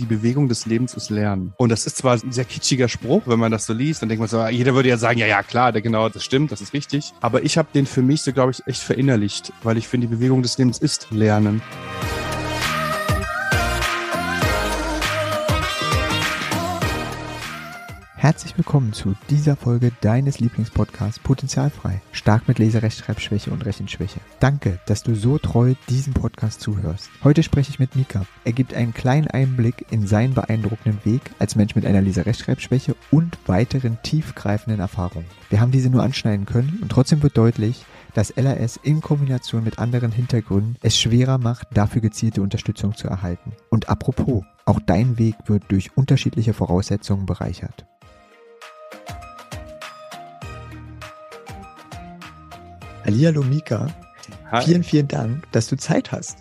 Die Bewegung des Lebens ist Lernen. Und das ist zwar ein sehr kitschiger Spruch, wenn man das so liest, dann denkt man so, ah, jeder würde ja sagen, ja, ja, klar, genau, das stimmt, das ist richtig. Aber ich habe den für mich so, glaube ich, echt verinnerlicht, weil ich finde, die Bewegung des Lebens ist Lernen. Herzlich willkommen zu dieser Folge deines Lieblingspodcasts Potenzialfrei. Stark mit Leserechtschreibschwäche und Rechenschwäche. Danke, dass du so treu diesem Podcast zuhörst. Heute spreche ich mit Mika. Er gibt einen kleinen Einblick in seinen beeindruckenden Weg als Mensch mit einer Leserechtschreibschwäche und weiteren tiefgreifenden Erfahrungen. Wir haben diese nur anschneiden können und trotzdem wird deutlich, dass LRS in Kombination mit anderen Hintergründen es schwerer macht, dafür gezielte Unterstützung zu erhalten. Und apropos, auch dein Weg wird durch unterschiedliche Voraussetzungen bereichert. Hallihallo Mika. Hi. Vielen, vielen Dank, dass du Zeit hast.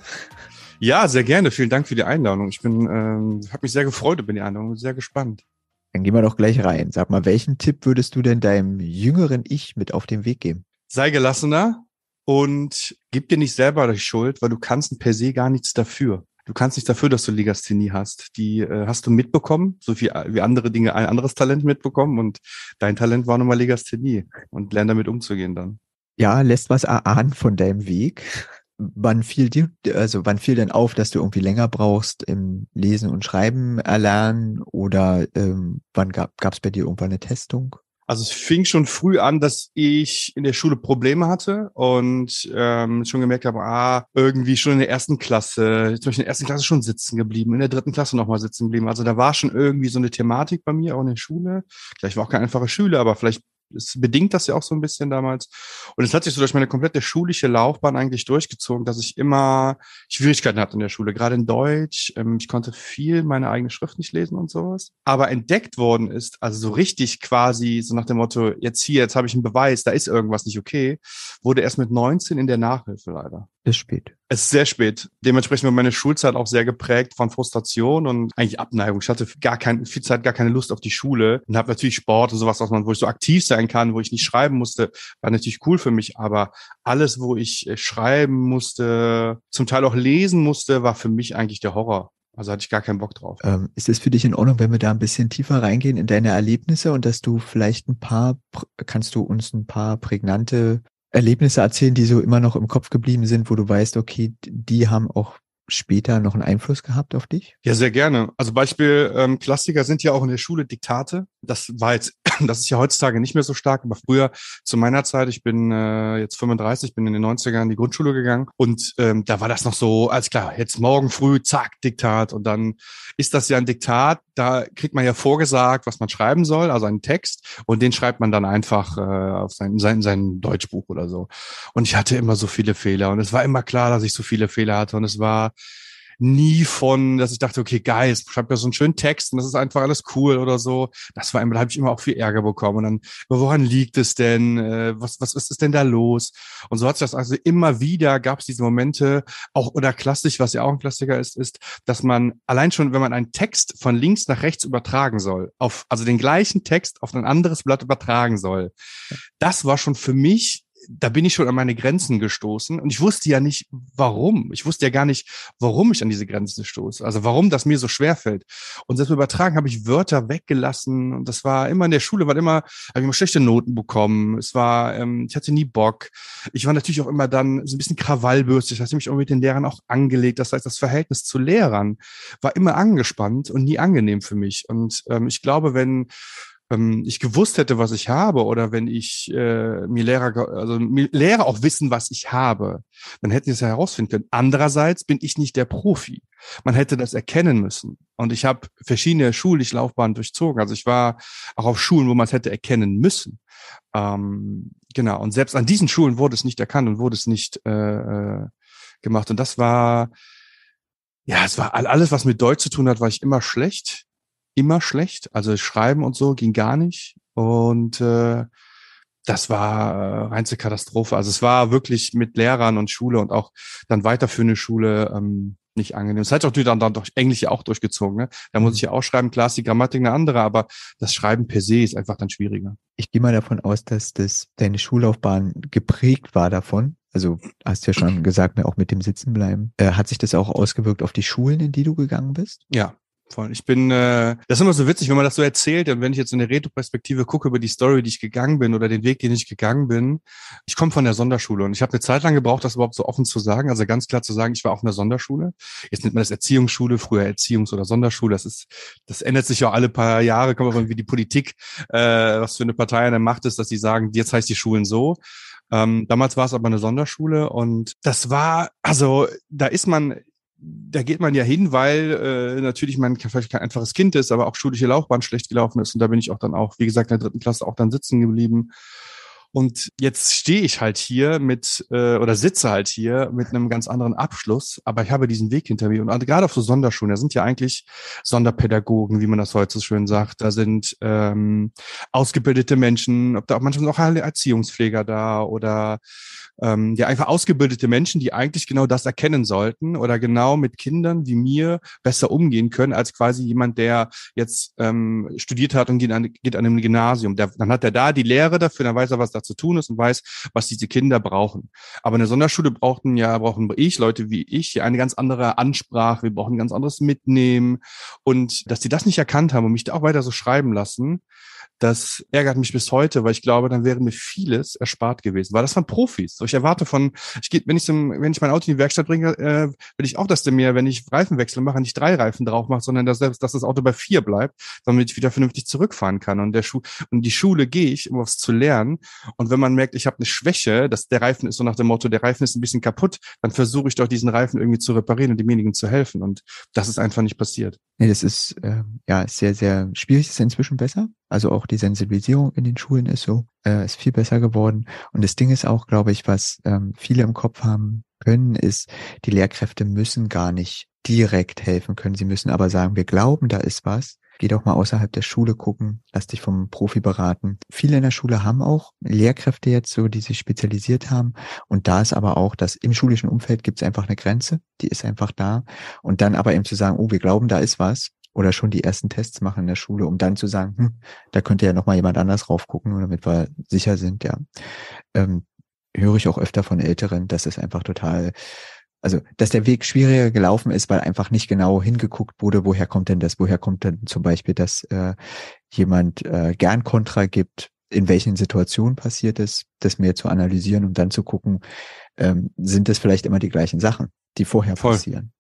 Ja, sehr gerne. Vielen Dank für die Einladung. Ich bin, ähm, habe mich sehr gefreut über die Einladung, und sehr gespannt. Dann gehen wir doch gleich rein. Sag mal, welchen Tipp würdest du denn deinem jüngeren Ich mit auf den Weg geben? Sei gelassener und gib dir nicht selber die Schuld, weil du kannst per se gar nichts dafür. Du kannst nicht dafür, dass du Legasthenie hast. Die äh, hast du mitbekommen, so viel wie andere Dinge ein anderes Talent mitbekommen und dein Talent war nun mal Legasthenie und lern damit umzugehen dann ja, lässt was erahnen von deinem Weg. Wann fiel dir, also wann fiel denn auf, dass du irgendwie länger brauchst im Lesen und Schreiben erlernen oder ähm, wann gab es bei dir irgendwann eine Testung? Also es fing schon früh an, dass ich in der Schule Probleme hatte und ähm, schon gemerkt habe, ah, irgendwie schon in der ersten Klasse, jetzt bin ich in der ersten Klasse schon sitzen geblieben, in der dritten Klasse nochmal sitzen geblieben. Also da war schon irgendwie so eine Thematik bei mir, auch in der Schule. Vielleicht war auch kein einfacher Schüler, aber vielleicht es bedingt das ja auch so ein bisschen damals. Und es hat sich so durch meine komplette schulische Laufbahn eigentlich durchgezogen, dass ich immer Schwierigkeiten hatte in der Schule, gerade in Deutsch. Ähm, ich konnte viel meine eigene Schrift nicht lesen und sowas. Aber entdeckt worden ist, also so richtig quasi, so nach dem Motto, jetzt hier, jetzt habe ich einen Beweis, da ist irgendwas nicht okay, wurde erst mit 19 in der Nachhilfe leider. Ist spät. Es ist sehr spät. Dementsprechend war meine Schulzeit auch sehr geprägt von Frustration und eigentlich Abneigung. Ich hatte gar keine viel Zeit, gar keine Lust auf die Schule und habe natürlich Sport und sowas, wo ich so aktiv sein kann, wo ich nicht schreiben musste, war natürlich cool für mich. Aber alles, wo ich äh, schreiben musste, zum Teil auch lesen musste, war für mich eigentlich der Horror. Also hatte ich gar keinen Bock drauf. Ähm, ist es für dich in Ordnung, wenn wir da ein bisschen tiefer reingehen in deine Erlebnisse und dass du vielleicht ein paar, kannst du uns ein paar prägnante Erlebnisse erzählen, die so immer noch im Kopf geblieben sind, wo du weißt, okay, die haben auch später noch einen Einfluss gehabt auf dich? Ja, sehr gerne. Also Beispiel ähm, Klassiker sind ja auch in der Schule Diktate. Das war jetzt, das ist ja heutzutage nicht mehr so stark, aber früher zu meiner Zeit, ich bin äh, jetzt 35, bin in den 90ern in die Grundschule gegangen und ähm, da war das noch so, alles klar, jetzt morgen früh, zack, Diktat und dann ist das ja ein Diktat, da kriegt man ja vorgesagt, was man schreiben soll, also einen Text, und den schreibt man dann einfach äh, auf sein, sein, sein Deutschbuch oder so. Und ich hatte immer so viele Fehler und es war immer klar, dass ich so viele Fehler hatte und es war nie von, dass ich dachte, okay, geil, jetzt schreibt ja so einen schönen Text und das ist einfach alles cool oder so. Das war einmal, da habe ich immer auch viel Ärger bekommen. Und dann, woran liegt es denn? Äh, was, was ist es denn da los? Und so hat sich das also immer wieder gab es diese Momente, auch oder klassisch, was ja auch ein Klassiker ist, ist, dass man allein schon, wenn man einen Text von links nach rechts übertragen soll, auf, also den gleichen Text auf ein anderes Blatt übertragen soll, das war schon für mich da bin ich schon an meine Grenzen gestoßen und ich wusste ja nicht, warum. Ich wusste ja gar nicht, warum ich an diese Grenzen stoße. Also warum das mir so schwer fällt. Und selbst übertragen habe ich Wörter weggelassen und das war immer in der Schule, war immer, habe ich immer schlechte Noten bekommen. Es war, ähm, ich hatte nie Bock. Ich war natürlich auch immer dann so ein bisschen krawallbürstig. Ich hatte mich auch mit den Lehrern auch angelegt. Das heißt, das Verhältnis zu Lehrern war immer angespannt und nie angenehm für mich. Und ähm, ich glaube, wenn ähm, ich gewusst hätte, was ich habe, oder wenn ich äh, mir Lehrer, also mir Lehrer auch wissen, was ich habe, dann hätten sie es ja herausfinden können. Andererseits bin ich nicht der Profi. Man hätte das erkennen müssen. Und ich habe verschiedene schulische Laufbahnen durchzogen. Also ich war auch auf Schulen, wo man es hätte erkennen müssen. Ähm, genau. Und selbst an diesen Schulen wurde es nicht erkannt und wurde es nicht äh, äh gemacht. Und das war ja, es war alles, was mit Deutsch zu tun hat, war ich immer schlecht immer schlecht. Also Schreiben und so ging gar nicht. Und äh, das war äh, reinste Katastrophe. Also es war wirklich mit Lehrern und Schule und auch dann weiterführende Schule ähm, nicht angenehm. Es hat auch dann, dann durch Englisch ja auch durchgezogen. Ne? Da muss mhm. ich ja auch schreiben, klar ist die Grammatik eine andere, aber das Schreiben per se ist einfach dann schwieriger. Ich gehe mal davon aus, dass das deine Schullaufbahn geprägt war davon. Also hast ja schon gesagt, ne, auch mit dem Sitzenbleiben. Äh, hat sich das auch ausgewirkt auf die Schulen, in die du gegangen bist? Ja, Voll. Ich bin, äh, das ist immer so witzig, wenn man das so erzählt und wenn ich jetzt in der Retroperspektive gucke über die Story, die ich gegangen bin oder den Weg, den ich gegangen bin. Ich komme von der Sonderschule und ich habe eine Zeit lang gebraucht, das überhaupt so offen zu sagen, also ganz klar zu sagen, ich war auf einer Sonderschule. Jetzt nennt man das Erziehungsschule, früher Erziehungs- oder Sonderschule. Das ist, das ändert sich ja alle paar Jahre, kommt aber irgendwie die Politik, äh, was für eine Partei an der Macht ist, dass die sagen, jetzt heißt die Schulen so. Ähm, damals war es aber eine Sonderschule und das war, also da ist man da geht man ja hin, weil äh, natürlich man vielleicht kein einfaches Kind ist, aber auch schulische Laufbahn schlecht gelaufen ist. Und da bin ich auch dann auch, wie gesagt, in der dritten Klasse auch dann sitzen geblieben und jetzt stehe ich halt hier mit äh, oder sitze halt hier mit einem ganz anderen Abschluss, aber ich habe diesen Weg hinter mir. Und gerade auf so Sonderschulen, da sind ja eigentlich Sonderpädagogen, wie man das heute so schön sagt. Da sind ähm, ausgebildete Menschen, ob da auch manchmal auch Erziehungspfleger da oder ähm, ja einfach ausgebildete Menschen, die eigentlich genau das erkennen sollten oder genau mit Kindern wie mir besser umgehen können als quasi jemand, der jetzt ähm, studiert hat und geht an, geht an einem Gymnasium. Der, dann hat er da die Lehre dafür, dann weiß er, was das zu tun ist und weiß, was diese Kinder brauchen. Aber eine Sonderschule brauchten ja, brauchen ich, Leute wie ich, eine ganz andere Ansprache, wir brauchen ein ganz anderes Mitnehmen. Und dass die das nicht erkannt haben und mich da auch weiter so schreiben lassen, das ärgert mich bis heute, weil ich glaube, dann wäre mir vieles erspart gewesen. Weil das waren Profis. So, ich erwarte von, ich gehe, wenn ich zum, wenn ich mein Auto in die Werkstatt bringe, äh, will ich auch, dass der mir, wenn ich Reifenwechsel mache, nicht drei Reifen drauf macht, sondern dass, selbst, dass das Auto bei vier bleibt, damit ich wieder vernünftig zurückfahren kann. Und der Schu und die Schule gehe ich, um was zu lernen. Und wenn man merkt, ich habe eine Schwäche, dass der Reifen ist so nach dem Motto, der Reifen ist ein bisschen kaputt, dann versuche ich doch diesen Reifen irgendwie zu reparieren und demjenigen zu helfen. Und das ist einfach nicht passiert. Nee, das ist äh, ja sehr, sehr schwierig. Ist inzwischen besser? Also auch die Sensibilisierung in den Schulen ist so, äh, ist viel besser geworden. Und das Ding ist auch, glaube ich, was ähm, viele im Kopf haben können, ist, die Lehrkräfte müssen gar nicht direkt helfen können. Sie müssen aber sagen, wir glauben, da ist was. Geh doch mal außerhalb der Schule gucken, lass dich vom Profi beraten. Viele in der Schule haben auch Lehrkräfte jetzt so, die sich spezialisiert haben. Und da ist aber auch, dass im schulischen Umfeld gibt es einfach eine Grenze, die ist einfach da. Und dann aber eben zu sagen, oh, wir glauben, da ist was, oder schon die ersten Tests machen in der Schule, um dann zu sagen, hm, da könnte ja nochmal jemand anders raufgucken, nur damit wir sicher sind, ja. Ähm, höre ich auch öfter von Älteren, dass es einfach total, also dass der Weg schwieriger gelaufen ist, weil einfach nicht genau hingeguckt wurde, woher kommt denn das, woher kommt denn zum Beispiel, dass äh, jemand äh, gern Kontra gibt, in welchen Situationen passiert es, das mehr zu analysieren und um dann zu gucken, ähm, sind das vielleicht immer die gleichen Sachen, die vorher Voll. passieren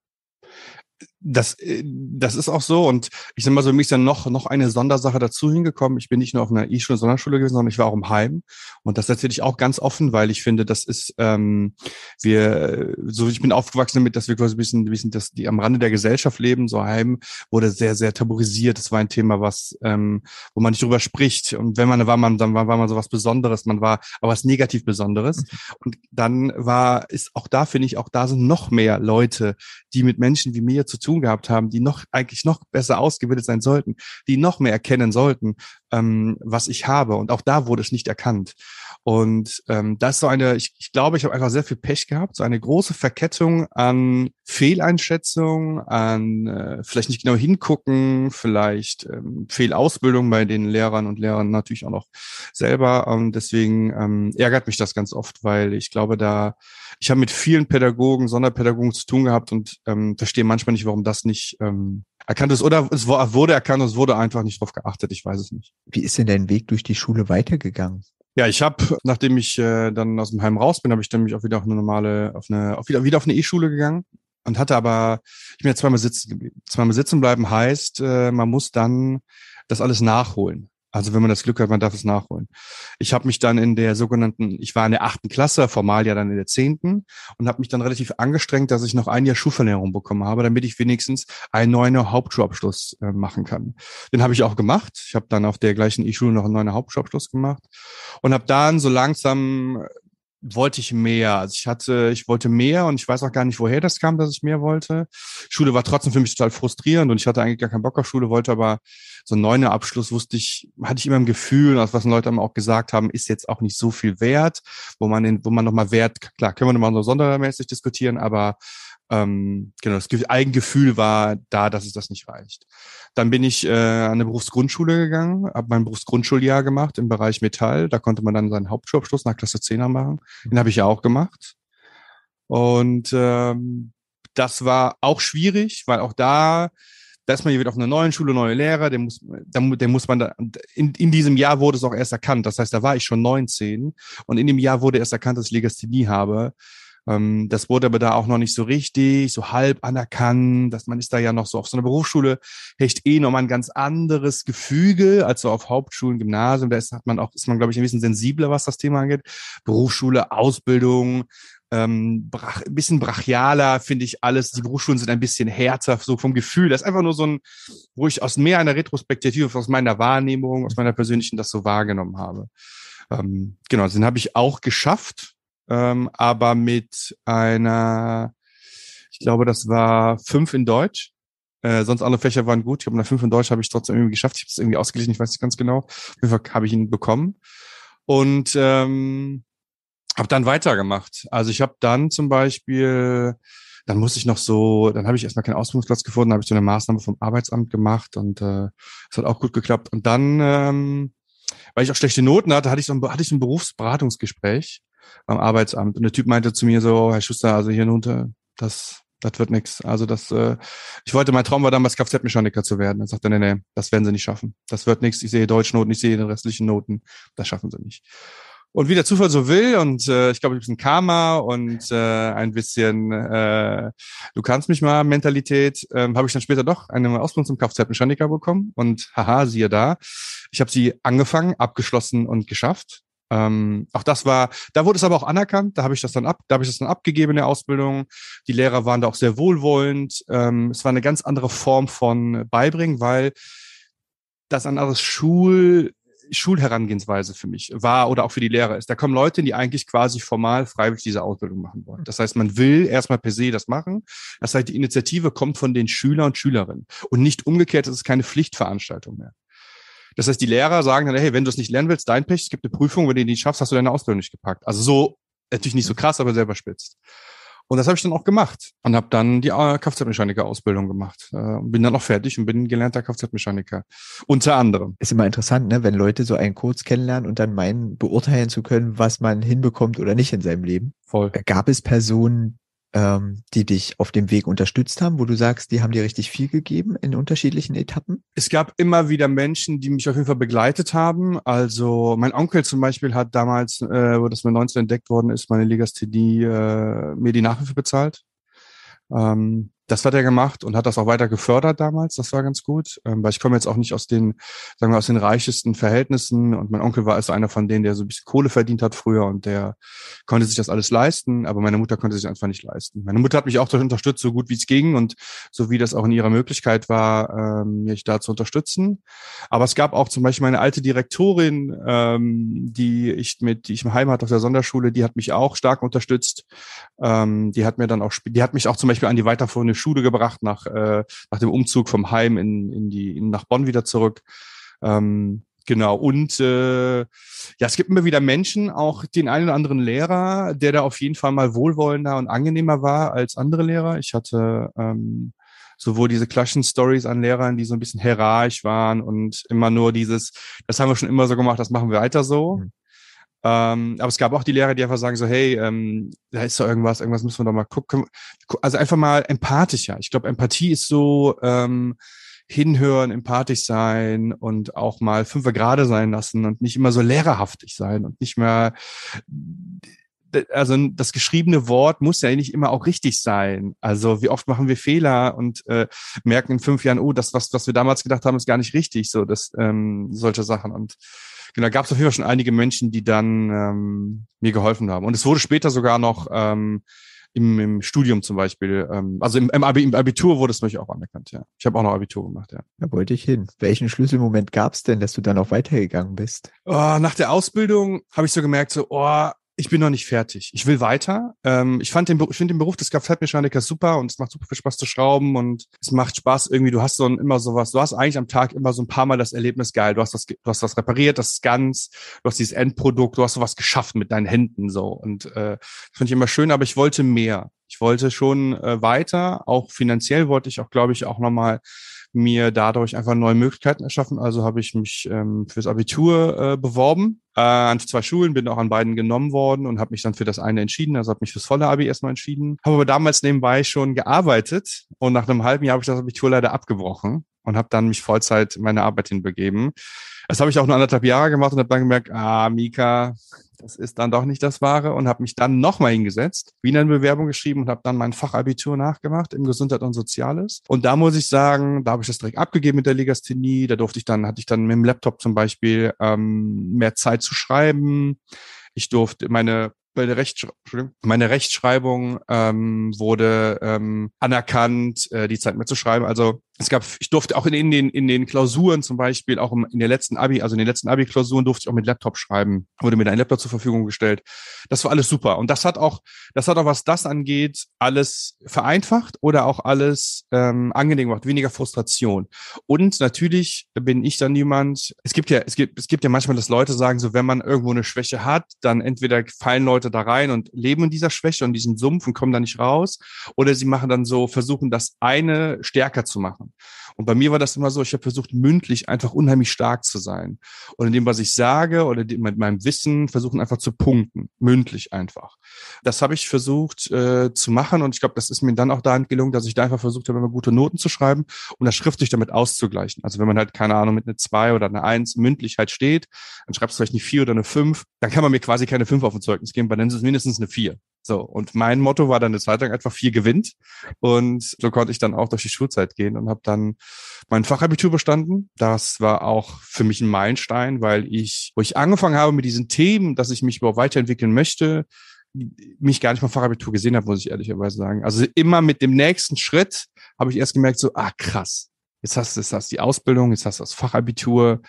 das, äh, das ist auch so. Und ich sag mal so, für mich ist dann noch, noch eine Sondersache dazu hingekommen. Ich bin nicht nur auf einer E-Schule, Sonderschule gewesen, sondern ich war auch im Heim. Und das erzähle ich auch ganz offen, weil ich finde, das ist, ähm, wir, so ich bin aufgewachsen damit, dass wir quasi ein bisschen, ein bisschen dass die am Rande der Gesellschaft leben. So Heim wurde sehr, sehr tabuisiert. Das war ein Thema, was, ähm, wo man nicht drüber spricht. Und wenn man war, man, dann war, war man so was Besonderes. Man war aber was negativ Besonderes. Mhm. Und dann war, ist auch da, finde ich, auch da sind noch mehr Leute, die mit Menschen wie mir zu tun tun gehabt haben, die noch eigentlich noch besser ausgebildet sein sollten, die noch mehr erkennen sollten, ähm, was ich habe. Und auch da wurde es nicht erkannt. Und ähm, das ist so eine, ich, ich glaube, ich habe einfach sehr viel Pech gehabt, so eine große Verkettung an Fehleinschätzungen, an äh, vielleicht nicht genau hingucken, vielleicht ähm, Fehlausbildung bei den Lehrern und Lehrern natürlich auch noch selber. Und deswegen ähm, ärgert mich das ganz oft, weil ich glaube, da ich habe mit vielen Pädagogen, Sonderpädagogen zu tun gehabt und ähm, verstehe manchmal nicht, warum das nicht ähm, erkannt ist oder es wurde erkannt es wurde einfach nicht drauf geachtet. Ich weiß es nicht. Wie ist denn dein Weg durch die Schule weitergegangen? Ja, ich habe, nachdem ich äh, dann aus dem Heim raus bin, habe ich dann mich auch wieder auf eine normale, auf eine, auf wieder, wieder auf eine E-Schule gegangen und hatte aber, ich bin ja zweimal sitzen geblieben. Zweimal sitzen bleiben heißt, äh, man muss dann das alles nachholen. Also wenn man das Glück hat, man darf es nachholen. Ich habe mich dann in der sogenannten, ich war in der achten Klasse, formal ja dann in der zehnten und habe mich dann relativ angestrengt, dass ich noch ein Jahr Schulverlängerung bekommen habe, damit ich wenigstens einen neuen Hauptschulabschluss äh, machen kann. Den habe ich auch gemacht. Ich habe dann auf der gleichen E-Schule noch einen neuen Hauptschulabschluss gemacht und habe dann so langsam wollte ich mehr. Also ich hatte, ich wollte mehr und ich weiß auch gar nicht, woher das kam, dass ich mehr wollte. Schule war trotzdem für mich total frustrierend und ich hatte eigentlich gar keinen Bock auf Schule, wollte aber so einen neuner Abschluss wusste ich, hatte ich immer im Gefühl, also was Leute auch gesagt haben, ist jetzt auch nicht so viel wert, wo man, den, wo man nochmal Wert, klar, können wir nochmal so sondermäßig diskutieren, aber ähm, genau, das Eigengefühl war da, dass es das nicht reicht. Dann bin ich äh, an eine Berufsgrundschule gegangen, habe mein Berufsgrundschuljahr gemacht im Bereich Metall. Da konnte man dann seinen Hauptschulabschluss nach Klasse 10er machen. Den habe ich ja auch gemacht. Und ähm, das war auch schwierig, weil auch da da ist man hier wieder auf einer neuen Schule, neue Lehrer, der muss, der, muss man da, in, in diesem Jahr wurde es auch erst erkannt. Das heißt, da war ich schon 19 und in dem Jahr wurde erst erkannt, dass ich Legasthenie habe. Ähm, das wurde aber da auch noch nicht so richtig, so halb anerkannt, dass man ist da ja noch so auf so einer Berufsschule hecht eh noch mal ein ganz anderes Gefüge als so auf Hauptschulen, Gymnasium. Da ist, hat man auch, ist man, glaube ich, ein bisschen sensibler, was das Thema angeht. Berufsschule, Ausbildung, ähm, brach, ein bisschen brachialer, finde ich alles. Die Berufsschulen sind ein bisschen härter, so vom Gefühl. Das ist einfach nur so ein, wo ich aus mehr einer Retrospektive, aus meiner Wahrnehmung, aus meiner persönlichen das so wahrgenommen habe. Ähm, genau, den habe ich auch geschafft ähm, aber mit einer, ich glaube, das war fünf in Deutsch. Äh, sonst alle Fächer waren gut. Ich habe eine fünf in Deutsch habe ich trotzdem irgendwie geschafft. Ich habe es irgendwie ausgeglichen, ich weiß nicht ganz genau. Auf jeden Fall habe ich ihn bekommen und ähm, habe dann weitergemacht. Also ich habe dann zum Beispiel dann musste ich noch so, dann habe ich erstmal keinen Ausbildungsplatz gefunden, habe ich so eine Maßnahme vom Arbeitsamt gemacht und äh, es äh, hat auch gut geklappt. Und dann, ähm, weil ich auch schlechte Noten hatte, hatte ich so ein, hatte ich so ein Berufsberatungsgespräch am Arbeitsamt. Und der Typ meinte zu mir so, oh, Herr Schuster, also hier runter, das, das wird nichts. Also das, äh, ich wollte, mein Traum war damals Kfz-Mechaniker zu werden. Dann sagte er, nee, nee, das werden sie nicht schaffen. Das wird nichts. Ich sehe Deutschnoten, ich sehe den restlichen Noten. Das schaffen sie nicht. Und wie der Zufall so will, und äh, ich glaube, ein bisschen Karma und äh, ein bisschen äh, Du kannst mich mal Mentalität, ähm, habe ich dann später doch eine Ausbildung zum Kfz-Mechaniker bekommen. Und haha, siehe da, ich habe sie angefangen, abgeschlossen und geschafft. Ähm, auch das war, da wurde es aber auch anerkannt, da habe ich das dann ab, da habe ich das dann abgegeben in der Ausbildung. Die Lehrer waren da auch sehr wohlwollend. Ähm, es war eine ganz andere Form von Beibringen, weil das ein anderes Schul, Schulherangehensweise für mich war oder auch für die Lehrer ist. Da kommen Leute, die eigentlich quasi formal freiwillig diese Ausbildung machen wollen. Das heißt, man will erstmal per se das machen. Das heißt, die Initiative kommt von den Schüler und Schülerinnen und nicht umgekehrt, es ist keine Pflichtveranstaltung mehr. Das heißt, die Lehrer sagen dann, hey, wenn du es nicht lernen willst, dein Pech, es gibt eine Prüfung, wenn du die nicht schaffst, hast du deine Ausbildung nicht gepackt. Also so, natürlich nicht so krass, aber selber spitzt. Und das habe ich dann auch gemacht und habe dann die äh, Kfz-Mechaniker-Ausbildung gemacht. Und äh, bin dann auch fertig und bin gelernter Kfz-Mechaniker. Unter anderem. Ist immer interessant, ne? wenn Leute so einen Kurs kennenlernen und dann meinen, beurteilen zu können, was man hinbekommt oder nicht in seinem Leben. Voll. Gab es Personen, ähm, die dich auf dem Weg unterstützt haben, wo du sagst, die haben dir richtig viel gegeben in unterschiedlichen Etappen? Es gab immer wieder Menschen, die mich auf jeden Fall begleitet haben. Also mein Onkel zum Beispiel hat damals, äh, wo das mit 19 entdeckt worden ist, meine Legasthenie, äh, mir die Nachhilfe bezahlt. Ähm, das hat er gemacht und hat das auch weiter gefördert damals. Das war ganz gut, ähm, weil ich komme jetzt auch nicht aus den, sagen wir, aus den reichesten Verhältnissen und mein Onkel war also einer von denen, der so ein bisschen Kohle verdient hat früher und der konnte sich das alles leisten, aber meine Mutter konnte sich einfach nicht leisten. Meine Mutter hat mich auch unterstützt, so gut wie es ging und so wie das auch in ihrer Möglichkeit war, ähm, mich da zu unterstützen. Aber es gab auch zum Beispiel meine alte Direktorin, ähm, die ich mit, die ich im Heim hatte auf der Sonderschule, die hat mich auch stark unterstützt. Ähm, die hat mir dann auch, die hat mich auch zum Beispiel an die weiterführende eine Schule gebracht nach, äh, nach dem Umzug vom Heim in, in die, in, nach Bonn wieder zurück. Ähm, genau. Und äh, ja, es gibt immer wieder Menschen, auch den einen oder anderen Lehrer, der da auf jeden Fall mal wohlwollender und angenehmer war als andere Lehrer. Ich hatte ähm, sowohl diese Klaschen-Stories an Lehrern, die so ein bisschen hierarchisch waren und immer nur dieses, das haben wir schon immer so gemacht, das machen wir weiter so. Mhm. Ähm, aber es gab auch die Lehrer, die einfach sagen so, hey, ähm, da ist doch irgendwas, irgendwas müssen wir doch mal gucken. Also einfach mal empathischer. Ich glaube, Empathie ist so ähm, hinhören, empathisch sein und auch mal fünfer gerade sein lassen und nicht immer so lehrerhaftig sein und nicht mehr also das geschriebene Wort muss ja nicht immer auch richtig sein. Also wie oft machen wir Fehler und äh, merken in fünf Jahren, oh, das, was, was wir damals gedacht haben, ist gar nicht richtig. So, das ähm, solche Sachen. Und Genau, gab es auf jeden Fall schon einige Menschen, die dann ähm, mir geholfen haben. Und es wurde später sogar noch ähm, im, im Studium zum Beispiel, ähm, also im, im, Abitur wurde es natürlich auch anerkannt, ja. Ich habe auch noch Abitur gemacht, ja. Da wollte ich hin. Welchen Schlüsselmoment gab es denn, dass du dann auch weitergegangen bist? Oh, nach der Ausbildung habe ich so gemerkt, so, oh, ich bin noch nicht fertig. Ich will weiter. Ähm, ich fand den, ich finde den Beruf des Kfz-Mechanikers super und es macht super viel Spaß zu schrauben und es macht Spaß irgendwie. Du hast so ein, immer sowas. Du hast eigentlich am Tag immer so ein paar Mal das Erlebnis geil. Du hast was, du hast was repariert, das ist ganz. Du hast dieses Endprodukt. Du hast sowas geschafft mit deinen Händen so und äh, das finde ich immer schön. Aber ich wollte mehr. Ich wollte schon äh, weiter. Auch finanziell wollte ich auch, glaube ich, auch noch mal mir dadurch einfach neue Möglichkeiten erschaffen. Also habe ich mich ähm, fürs Abitur äh, beworben äh, an zwei Schulen, bin auch an beiden genommen worden und habe mich dann für das eine entschieden. Also habe mich fürs volle Abi erstmal entschieden. Habe aber damals nebenbei schon gearbeitet und nach einem halben Jahr habe ich das Abitur leider abgebrochen und habe dann mich Vollzeit meine Arbeit hinbegeben. Das habe ich auch nur anderthalb Jahre gemacht und habe dann gemerkt, ah, Mika, das ist dann doch nicht das Wahre und habe mich dann nochmal hingesetzt, wieder eine Bewerbung geschrieben und habe dann mein Fachabitur nachgemacht im Gesundheit und Soziales. Und da muss ich sagen, da habe ich das direkt abgegeben mit der Legasthenie. Da durfte ich dann, hatte ich dann mit dem Laptop zum Beispiel ähm, mehr Zeit zu schreiben. Ich durfte meine meine, Rechtsch meine Rechtschreibung ähm, wurde ähm, anerkannt, äh, die Zeit mehr zu schreiben. Also es gab, ich durfte auch in, in, den, in den Klausuren zum Beispiel, auch in der letzten Abi, also in den letzten Abi-Klausuren durfte ich auch mit Laptop schreiben, wurde mir ein Laptop zur Verfügung gestellt. Das war alles super. Und das hat auch, das hat auch, was das angeht, alles vereinfacht oder auch alles ähm, angenehm gemacht, weniger Frustration. Und natürlich bin ich dann jemand, es gibt ja, es gibt, es gibt ja manchmal, dass Leute sagen, so wenn man irgendwo eine Schwäche hat, dann entweder fallen Leute da rein und leben in dieser Schwäche und diesem Sumpf und kommen da nicht raus, oder sie machen dann so, versuchen das eine stärker zu machen machen. Und bei mir war das immer so, ich habe versucht, mündlich einfach unheimlich stark zu sein. Und in dem, was ich sage oder mit meinem Wissen, versuchen einfach zu punkten, mündlich einfach. Das habe ich versucht äh, zu machen und ich glaube, das ist mir dann auch dahin gelungen, dass ich da einfach versucht habe, immer gute Noten zu schreiben und das schriftlich damit auszugleichen. Also wenn man halt, keine Ahnung, mit einer 2 oder einer 1 mündlich halt steht, dann schreibst du vielleicht eine 4 oder eine 5, dann kann man mir quasi keine 5 auf dem Zeugnis geben, weil dann ist es mindestens eine 4. So, und mein Motto war dann eine Zeit lang einfach viel gewinnt. Und so konnte ich dann auch durch die Schulzeit gehen und habe dann mein Fachabitur bestanden. Das war auch für mich ein Meilenstein, weil ich, wo ich angefangen habe mit diesen Themen, dass ich mich überhaupt weiterentwickeln möchte, mich gar nicht mal Fachabitur gesehen habe, muss ich ehrlicherweise sagen. Also immer mit dem nächsten Schritt habe ich erst gemerkt, so, ah krass, jetzt hast du, jetzt hast du die Ausbildung, jetzt hast du das Fachabitur,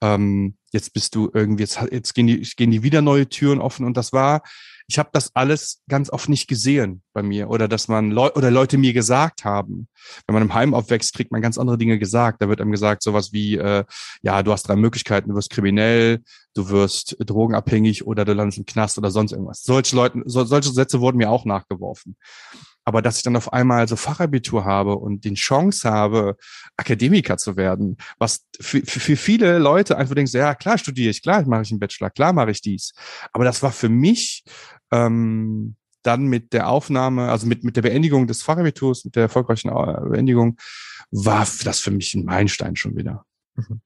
ähm, jetzt bist du irgendwie, jetzt, jetzt gehen, die, gehen die wieder neue Türen offen und das war, ich habe das alles ganz oft nicht gesehen bei mir oder dass man Leu oder Leute mir gesagt haben, wenn man im Heim aufwächst, kriegt man ganz andere Dinge gesagt. Da wird einem gesagt sowas wie, äh, ja, du hast drei Möglichkeiten, du wirst kriminell, du wirst drogenabhängig oder du landest im Knast oder sonst irgendwas. Solche, Leute, so, solche Sätze wurden mir auch nachgeworfen. Aber dass ich dann auf einmal so Fachabitur habe und die Chance habe, Akademiker zu werden, was für, für viele Leute einfach denken, ja klar studiere ich, klar mache ich einen Bachelor, klar mache ich dies. Aber das war für mich ähm, dann mit der Aufnahme, also mit, mit der Beendigung des Fachabiturs, mit der erfolgreichen äh, Beendigung, war das für mich ein Meilenstein schon wieder. Mhm.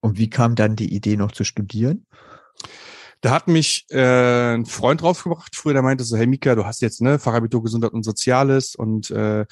Und wie kam dann die Idee noch zu studieren? Da hat mich äh, ein Freund draufgebracht, früher, der meinte so, hey Mika, du hast jetzt ne Fachabitur Gesundheit und Soziales und äh,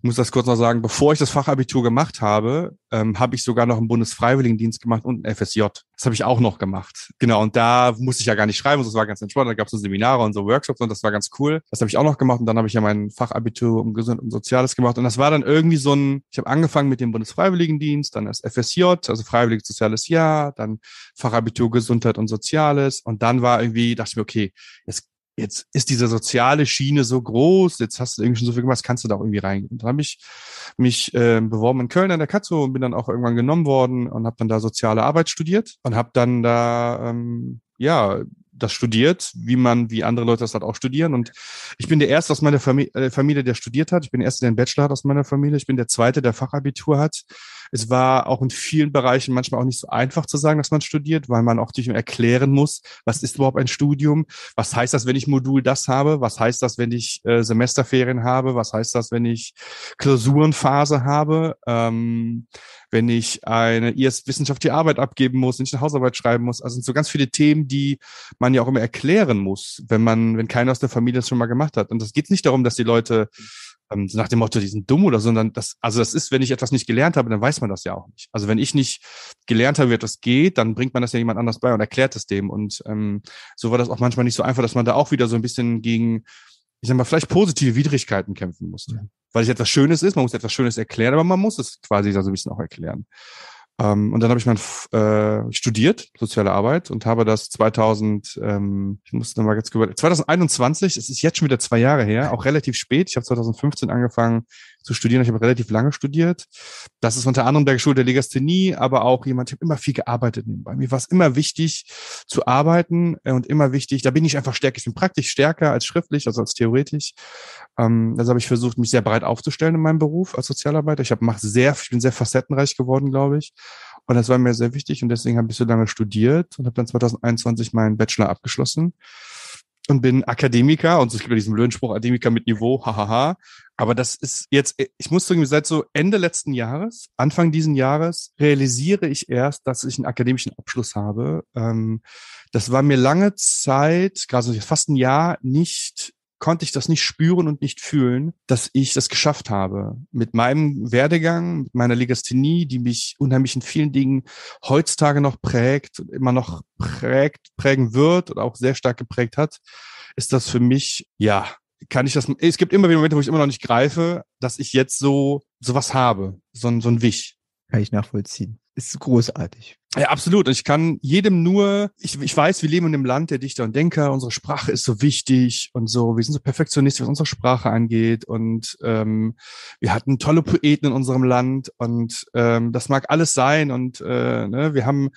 ich muss das kurz noch sagen, bevor ich das Fachabitur gemacht habe, ähm, habe ich sogar noch einen Bundesfreiwilligendienst gemacht und einen FSJ. Das habe ich auch noch gemacht. Genau, und da musste ich ja gar nicht schreiben, das war ganz entspannt. Da gab es so Seminare und so Workshops und das war ganz cool. Das habe ich auch noch gemacht und dann habe ich ja mein Fachabitur um Gesund und Soziales gemacht. Und das war dann irgendwie so ein, ich habe angefangen mit dem Bundesfreiwilligendienst, dann das FSJ, also Freiwilliges Soziales Jahr, dann Fachabitur Gesundheit und Soziales. Und dann war irgendwie, dachte ich mir, okay, jetzt jetzt ist diese soziale Schiene so groß, jetzt hast du irgendwie schon so viel gemacht, kannst du da irgendwie rein. Und dann habe ich mich äh, beworben in Köln an der Katze und bin dann auch irgendwann genommen worden und habe dann da soziale Arbeit studiert und habe dann da ähm, ja das studiert, wie man, wie andere Leute das halt auch studieren. Und ich bin der Erste aus meiner äh, Familie der studiert hat. Ich bin der Erste, der einen Bachelor hat aus meiner Familie. Ich bin der Zweite, der Fachabitur hat. Es war auch in vielen Bereichen manchmal auch nicht so einfach zu sagen, dass man studiert, weil man auch durch erklären muss, was ist überhaupt ein Studium? Was heißt das, wenn ich Modul das habe? Was heißt das, wenn ich äh, Semesterferien habe? Was heißt das, wenn ich Klausurenphase habe? Ähm, wenn ich eine IS-wissenschaftliche Arbeit abgeben muss, wenn ich eine Hausarbeit schreiben muss. Also sind so ganz viele Themen, die man ja auch immer erklären muss, wenn man, wenn keiner aus der Familie das schon mal gemacht hat. Und das geht nicht darum, dass die Leute ähm, nach dem Motto, die sind dumm oder, so, sondern das, also das ist, wenn ich etwas nicht gelernt habe, dann weiß man das ja auch nicht. Also wenn ich nicht gelernt habe, wie etwas geht, dann bringt man das ja jemand anders bei und erklärt es dem. Und ähm, so war das auch manchmal nicht so einfach, dass man da auch wieder so ein bisschen gegen, ich sag mal, vielleicht positive Widrigkeiten kämpfen musste. Mhm. Weil es etwas Schönes ist, man muss etwas Schönes erklären, aber man muss es quasi so ein bisschen auch erklären. Ähm, und dann habe ich mein äh, studiert soziale Arbeit und habe das 2000, ähm, ich muss nochmal jetzt überlegen, 2021, es ist jetzt schon wieder zwei Jahre her, auch relativ spät. Ich habe 2015 angefangen, zu studieren. Ich habe relativ lange studiert. Das ist unter anderem der Schule der Legasthenie, aber auch jemand, ich habe immer viel gearbeitet nebenbei. Mir war es immer wichtig zu arbeiten äh, und immer wichtig, da bin ich einfach stärker. Ich bin praktisch stärker als schriftlich, also als theoretisch. Ähm, also habe ich versucht, mich sehr breit aufzustellen in meinem Beruf als Sozialarbeiter. Ich habe mache sehr, ich bin sehr facettenreich geworden, glaube ich. Und das war mir sehr wichtig und deswegen habe ich so lange studiert und habe dann 2021 meinen Bachelor abgeschlossen und bin Akademiker und es gibt ja diesen blöden Spruch Akademiker mit Niveau, hahaha. Aber das ist jetzt, ich muss sagen, seit so Ende letzten Jahres, Anfang diesen Jahres, realisiere ich erst, dass ich einen akademischen Abschluss habe. Ähm, das war mir lange Zeit, gerade so fast ein Jahr, nicht konnte ich das nicht spüren und nicht fühlen, dass ich das geschafft habe. Mit meinem Werdegang, mit meiner Legasthenie, die mich unheimlich in vielen Dingen heutzutage noch prägt immer noch prägt, prägen wird und auch sehr stark geprägt hat, ist das für mich, ja, kann ich das, es gibt immer wieder Momente, wo ich immer noch nicht greife, dass ich jetzt so, sowas habe, so, so ein Wich. Kann ich nachvollziehen ist großartig. Ja, absolut. Und ich kann jedem nur, ich, ich weiß, wir leben in einem Land der Dichter und Denker, unsere Sprache ist so wichtig und so, wir sind so perfektionistisch, was unsere Sprache angeht. Und ähm, wir hatten tolle Poeten in unserem Land und ähm, das mag alles sein. Und äh, ne, wir haben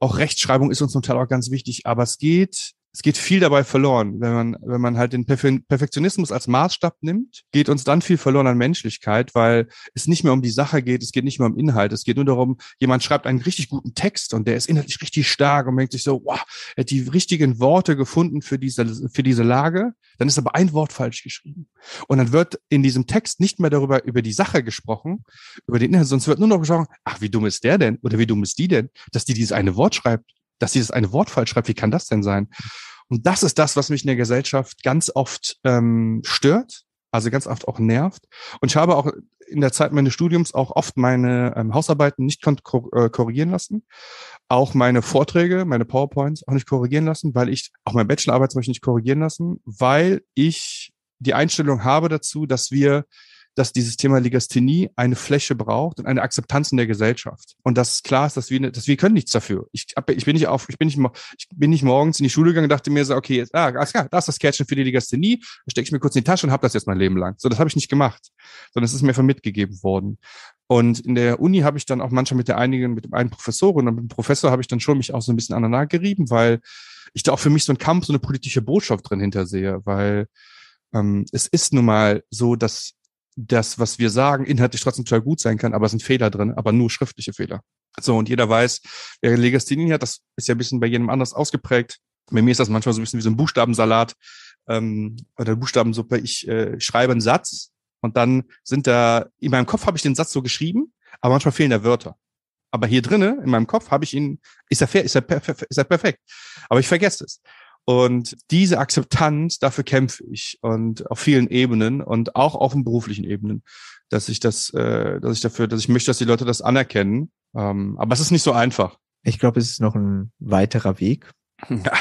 auch Rechtschreibung ist uns zum Teil auch ganz wichtig, aber es geht es geht viel dabei verloren. Wenn man, wenn man halt den Perfektionismus als Maßstab nimmt, geht uns dann viel verloren an Menschlichkeit, weil es nicht mehr um die Sache geht, es geht nicht mehr um Inhalt, es geht nur darum, jemand schreibt einen richtig guten Text und der ist inhaltlich richtig stark und denkt sich so, wow, er hat die richtigen Worte gefunden für diese, für diese Lage, dann ist aber ein Wort falsch geschrieben. Und dann wird in diesem Text nicht mehr darüber, über die Sache gesprochen, über den Inhalt, sonst wird nur noch gesprochen, ach, wie dumm ist der denn? Oder wie dumm ist die denn, dass die dieses eine Wort schreibt? dass sie das eine Wort falsch schreibt. Wie kann das denn sein? Und das ist das, was mich in der Gesellschaft ganz oft ähm, stört, also ganz oft auch nervt. Und ich habe auch in der Zeit meines Studiums auch oft meine ähm, Hausarbeiten nicht äh, korrigieren lassen, auch meine Vorträge, meine PowerPoints auch nicht korrigieren lassen, weil ich auch mein Bachelorarbeit zum Beispiel nicht korrigieren lassen, weil ich die Einstellung habe dazu, dass wir dass dieses Thema Legasthenie eine Fläche braucht und eine Akzeptanz in der Gesellschaft. Und dass klar ist, dass wir, ne, dass wir können nichts dafür. Ich, ich bin nicht auf, ich bin nicht, ich bin nicht morgens in die Schule gegangen und dachte mir so, okay, jetzt, ah, alles klar, das ist das Kärtchen für die Legasthenie, stecke ich mir kurz in die Tasche und habe das jetzt mein Leben lang. So, das habe ich nicht gemacht, sondern es ist mir von mitgegeben worden. Und in der Uni habe ich dann auch manchmal mit der einigen, mit dem einen Professorin und mit dem Professor habe ich dann schon mich auch so ein bisschen aneinander gerieben, weil ich da auch für mich so einen Kampf, so eine politische Botschaft drin hintersehe, weil ähm, es ist nun mal so, dass das, was wir sagen, inhaltlich trotzdem total gut sein kann, aber es sind Fehler drin, aber nur schriftliche Fehler. So, und jeder weiß, wer Legasthenie hat, das ist ja ein bisschen bei jedem anders ausgeprägt. Bei mir ist das manchmal so ein bisschen wie so ein Buchstabensalat ähm, oder Buchstabensuppe. Ich äh, schreibe einen Satz und dann sind da, in meinem Kopf habe ich den Satz so geschrieben, aber manchmal fehlen da Wörter. Aber hier drinnen, in meinem Kopf, habe ich ihn, ist er fair, ist er, perf ist er perfekt. Aber ich vergesse es. Und diese Akzeptanz, dafür kämpfe ich und auf vielen Ebenen und auch auf den beruflichen Ebenen, dass ich das, äh, dass ich dafür, dass ich möchte, dass die Leute das anerkennen. Ähm, aber es ist nicht so einfach. Ich glaube, es ist noch ein weiterer Weg. Ja.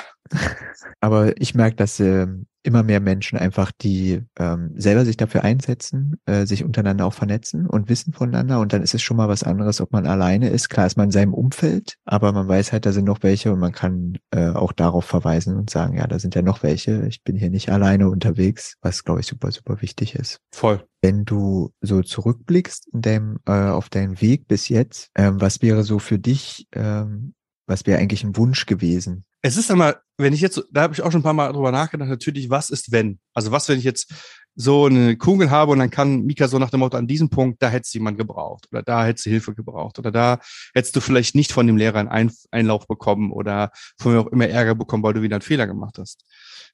aber ich merke, dass äh, immer mehr Menschen einfach, die ähm, selber sich dafür einsetzen, äh, sich untereinander auch vernetzen und wissen voneinander. Und dann ist es schon mal was anderes, ob man alleine ist. Klar ist man in seinem Umfeld, aber man weiß halt, da sind noch welche und man kann äh, auch darauf verweisen und sagen, ja, da sind ja noch welche. Ich bin hier nicht alleine unterwegs, was, glaube ich, super, super wichtig ist. Voll. Wenn du so zurückblickst in dem, äh, auf deinen Weg bis jetzt, ähm, was wäre so für dich ähm, was wäre eigentlich ein Wunsch gewesen? Es ist einmal, wenn ich jetzt, da habe ich auch schon ein paar Mal drüber nachgedacht, natürlich, was ist wenn? Also was, wenn ich jetzt so eine Kugel habe und dann kann Mika so nach dem Motto, an diesem Punkt, da hätte jemand gebraucht oder da hätte Hilfe gebraucht oder da hättest du vielleicht nicht von dem Lehrer einen Einlauf bekommen oder von mir auch immer Ärger bekommen, weil du wieder einen Fehler gemacht hast.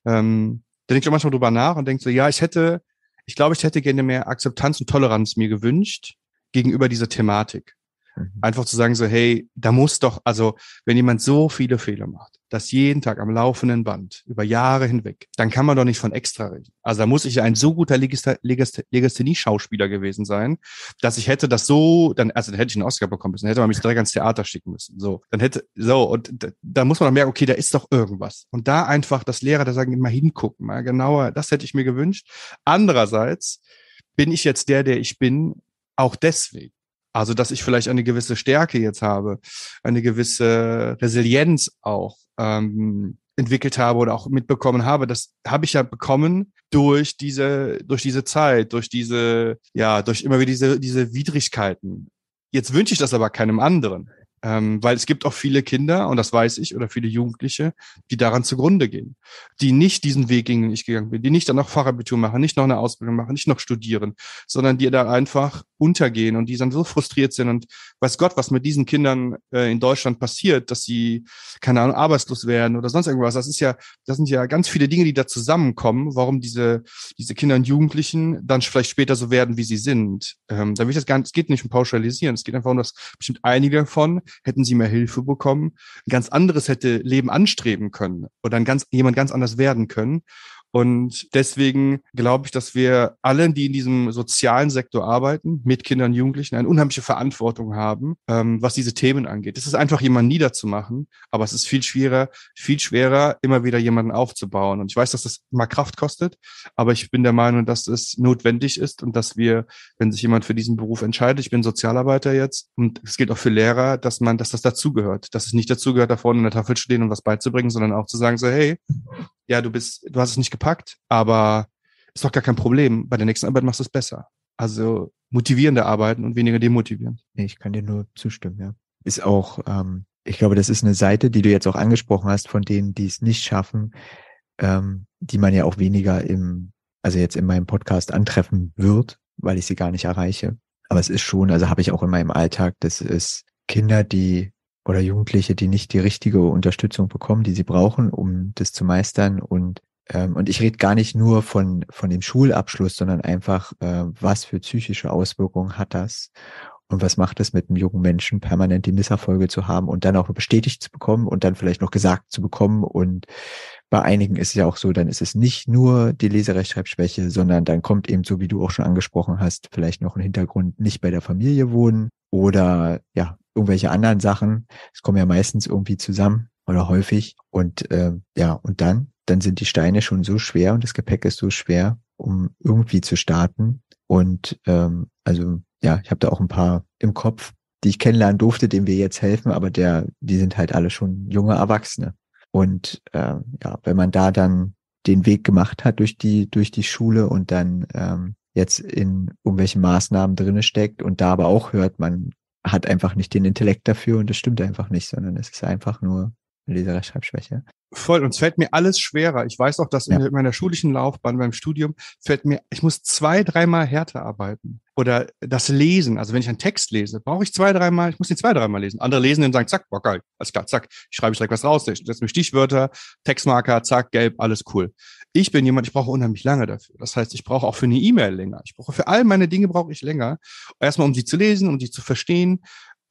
Ähm, da denke ich auch manchmal drüber nach und denke so, ja, ich hätte, ich glaube, ich hätte gerne mehr Akzeptanz und Toleranz mir gewünscht gegenüber dieser Thematik. Mhm. Einfach zu sagen so, hey, da muss doch, also wenn jemand so viele Fehler macht, das jeden Tag am laufenden Band über Jahre hinweg, dann kann man doch nicht von extra reden. Also da muss ich ein so guter Legasthenie-Schauspieler gewesen sein, dass ich hätte das so, dann, also dann hätte ich einen Oscar bekommen müssen, dann hätte man mich direkt ans Theater schicken müssen. So, dann hätte, so, und da, muss man doch merken, okay, da ist doch irgendwas. Und da einfach das Lehrer da sagen, immer hingucken, mal genauer, das hätte ich mir gewünscht. Andererseits bin ich jetzt der, der ich bin, auch deswegen. Also, dass ich vielleicht eine gewisse Stärke jetzt habe, eine gewisse Resilienz auch ähm, entwickelt habe oder auch mitbekommen habe, das habe ich ja bekommen durch diese, durch diese Zeit, durch diese, ja, durch immer wieder diese, diese Widrigkeiten. Jetzt wünsche ich das aber keinem anderen. Ähm, weil es gibt auch viele Kinder, und das weiß ich, oder viele Jugendliche, die daran zugrunde gehen, die nicht diesen Weg gingen, den ich gegangen bin, die nicht dann noch Fachabitur machen, nicht noch eine Ausbildung machen, nicht noch studieren, sondern die da einfach untergehen und die dann so frustriert sind und weiß Gott, was mit diesen Kindern äh, in Deutschland passiert, dass sie, keine Ahnung, arbeitslos werden oder sonst irgendwas. Das ist ja, das sind ja ganz viele Dinge, die da zusammenkommen, warum diese, diese Kinder und Jugendlichen dann vielleicht später so werden, wie sie sind. Ähm, da will ich das gar nicht, es geht nicht um Pauschalisieren, es geht einfach um, das bestimmt einige davon hätten sie mehr Hilfe bekommen. Ein ganz anderes hätte Leben anstreben können oder ein ganz, jemand ganz anders werden können. Und deswegen glaube ich, dass wir allen, die in diesem sozialen Sektor arbeiten, mit Kindern, und Jugendlichen, eine unheimliche Verantwortung haben, ähm, was diese Themen angeht. Es ist einfach, jemanden niederzumachen, aber es ist viel schwieriger, viel schwerer, immer wieder jemanden aufzubauen. Und ich weiß, dass das mal Kraft kostet, aber ich bin der Meinung, dass es notwendig ist und dass wir, wenn sich jemand für diesen Beruf entscheidet, ich bin Sozialarbeiter jetzt und es gilt auch für Lehrer, dass man, dass das dazugehört, dass es nicht dazugehört, da vorne in der Tafel stehen und was beizubringen, sondern auch zu sagen so, hey, ja, du bist, du hast es nicht gepackt, aber ist doch gar kein Problem. Bei der nächsten Arbeit machst du es besser. Also motivierende arbeiten und weniger demotivierend. Ich kann dir nur zustimmen, ja. Ist auch, ähm, ich glaube, das ist eine Seite, die du jetzt auch angesprochen hast, von denen, die es nicht schaffen, ähm, die man ja auch weniger im, also jetzt in meinem Podcast antreffen wird, weil ich sie gar nicht erreiche. Aber es ist schon, also habe ich auch in meinem Alltag, das ist Kinder, die oder Jugendliche, die nicht die richtige Unterstützung bekommen, die sie brauchen, um das zu meistern. Und, ähm, und ich rede gar nicht nur von, von dem Schulabschluss, sondern einfach, äh, was für psychische Auswirkungen hat das? Und was macht es mit einem jungen Menschen, permanent die Misserfolge zu haben und dann auch bestätigt zu bekommen und dann vielleicht noch gesagt zu bekommen? Und bei einigen ist es ja auch so, dann ist es nicht nur die Leserechtschreibschwäche, sondern dann kommt eben, so wie du auch schon angesprochen hast, vielleicht noch ein Hintergrund, nicht bei der Familie wohnen oder ja, irgendwelche anderen Sachen. Es kommen ja meistens irgendwie zusammen oder häufig. Und äh, ja, und dann, dann sind die Steine schon so schwer und das Gepäck ist so schwer, um irgendwie zu starten. Und ähm, also ja, ich habe da auch ein paar im Kopf, die ich kennenlernen durfte, denen wir jetzt helfen, aber der, die sind halt alle schon junge Erwachsene. Und äh, ja, wenn man da dann den Weg gemacht hat durch die, durch die Schule und dann ähm, jetzt in irgendwelchen Maßnahmen drinne steckt und da aber auch hört, man hat einfach nicht den Intellekt dafür und das stimmt einfach nicht, sondern es ist einfach nur Leserechtschreibschwäche. Voll, und es fällt mir alles schwerer. Ich weiß auch, dass ja. in meiner schulischen Laufbahn, beim Studium, fällt mir, ich muss zwei, dreimal härter arbeiten. Oder das Lesen, also wenn ich einen Text lese, brauche ich zwei, dreimal, ich muss den zwei, dreimal lesen. Andere lesen und sagen, zack, boah, geil, alles klar, zack, ich schreibe direkt was raus, ich setze mir Stichwörter, Textmarker, zack, gelb, alles cool. Ich bin jemand, ich brauche unheimlich lange dafür. Das heißt, ich brauche auch für eine E-Mail länger. Ich brauche für all meine Dinge brauche ich länger. Erstmal, um sie zu lesen, um sie zu verstehen.